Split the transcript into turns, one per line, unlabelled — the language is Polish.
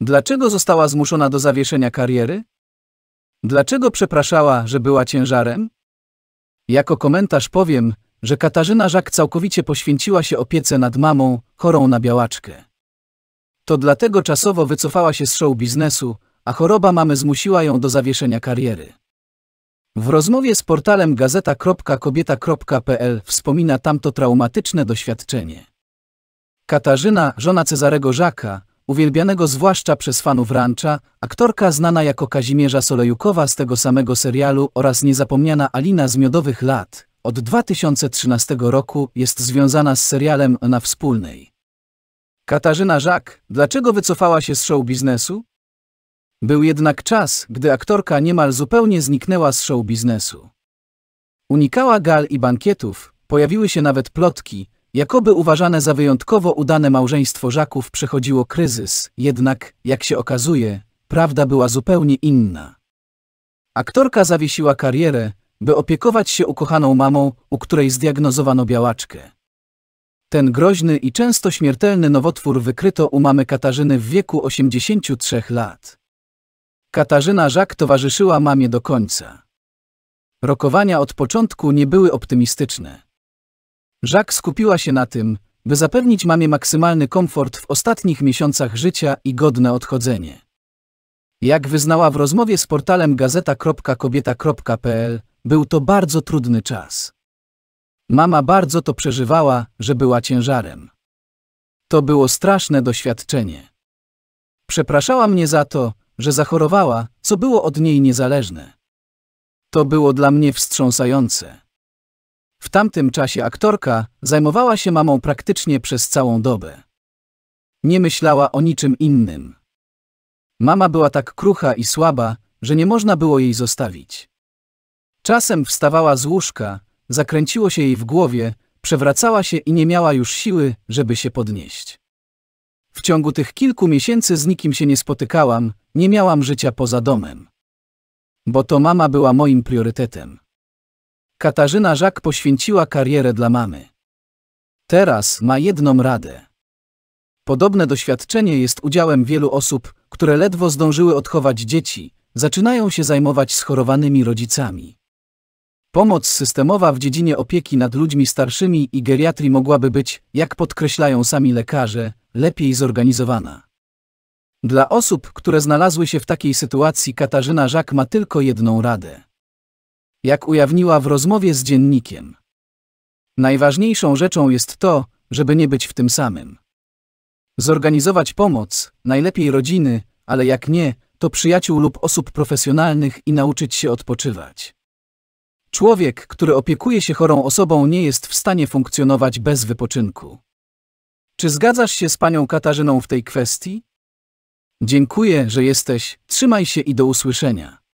Dlaczego została zmuszona do zawieszenia kariery? Dlaczego przepraszała, że była ciężarem? Jako komentarz powiem, że Katarzyna Żak całkowicie poświęciła się opiece nad mamą, chorą na białaczkę. To dlatego czasowo wycofała się z show biznesu, a choroba mamy zmusiła ją do zawieszenia kariery. W rozmowie z portalem gazeta.kobieta.pl wspomina tamto traumatyczne doświadczenie. Katarzyna, żona Cezarego Żaka, uwielbianego zwłaszcza przez fanów Rancha, aktorka znana jako Kazimierza Solejukowa z tego samego serialu oraz niezapomniana Alina z Miodowych Lat, od 2013 roku jest związana z serialem na wspólnej. Katarzyna Żak, dlaczego wycofała się z show biznesu? Był jednak czas, gdy aktorka niemal zupełnie zniknęła z show biznesu. Unikała gal i bankietów, pojawiły się nawet plotki, Jakoby uważane za wyjątkowo udane małżeństwo Żaków przechodziło kryzys, jednak, jak się okazuje, prawda była zupełnie inna. Aktorka zawiesiła karierę, by opiekować się ukochaną mamą, u której zdiagnozowano białaczkę. Ten groźny i często śmiertelny nowotwór wykryto u mamy Katarzyny w wieku 83 lat. Katarzyna Żak towarzyszyła mamie do końca. Rokowania od początku nie były optymistyczne. Jacques skupiła się na tym, by zapewnić mamie maksymalny komfort w ostatnich miesiącach życia i godne odchodzenie. Jak wyznała w rozmowie z portalem gazeta.kobieta.pl, był to bardzo trudny czas. Mama bardzo to przeżywała, że była ciężarem. To było straszne doświadczenie. Przepraszała mnie za to, że zachorowała, co było od niej niezależne. To było dla mnie wstrząsające. W tamtym czasie aktorka zajmowała się mamą praktycznie przez całą dobę. Nie myślała o niczym innym. Mama była tak krucha i słaba, że nie można było jej zostawić. Czasem wstawała z łóżka, zakręciło się jej w głowie, przewracała się i nie miała już siły, żeby się podnieść. W ciągu tych kilku miesięcy z nikim się nie spotykałam, nie miałam życia poza domem. Bo to mama była moim priorytetem. Katarzyna Żak poświęciła karierę dla mamy. Teraz ma jedną radę. Podobne doświadczenie jest udziałem wielu osób, które ledwo zdążyły odchować dzieci, zaczynają się zajmować schorowanymi rodzicami. Pomoc systemowa w dziedzinie opieki nad ludźmi starszymi i geriatrii mogłaby być, jak podkreślają sami lekarze, lepiej zorganizowana. Dla osób, które znalazły się w takiej sytuacji, Katarzyna Żak ma tylko jedną radę jak ujawniła w rozmowie z dziennikiem. Najważniejszą rzeczą jest to, żeby nie być w tym samym. Zorganizować pomoc, najlepiej rodziny, ale jak nie, to przyjaciół lub osób profesjonalnych i nauczyć się odpoczywać. Człowiek, który opiekuje się chorą osobą, nie jest w stanie funkcjonować bez wypoczynku. Czy zgadzasz się z panią Katarzyną w tej kwestii? Dziękuję, że jesteś, trzymaj się i do usłyszenia.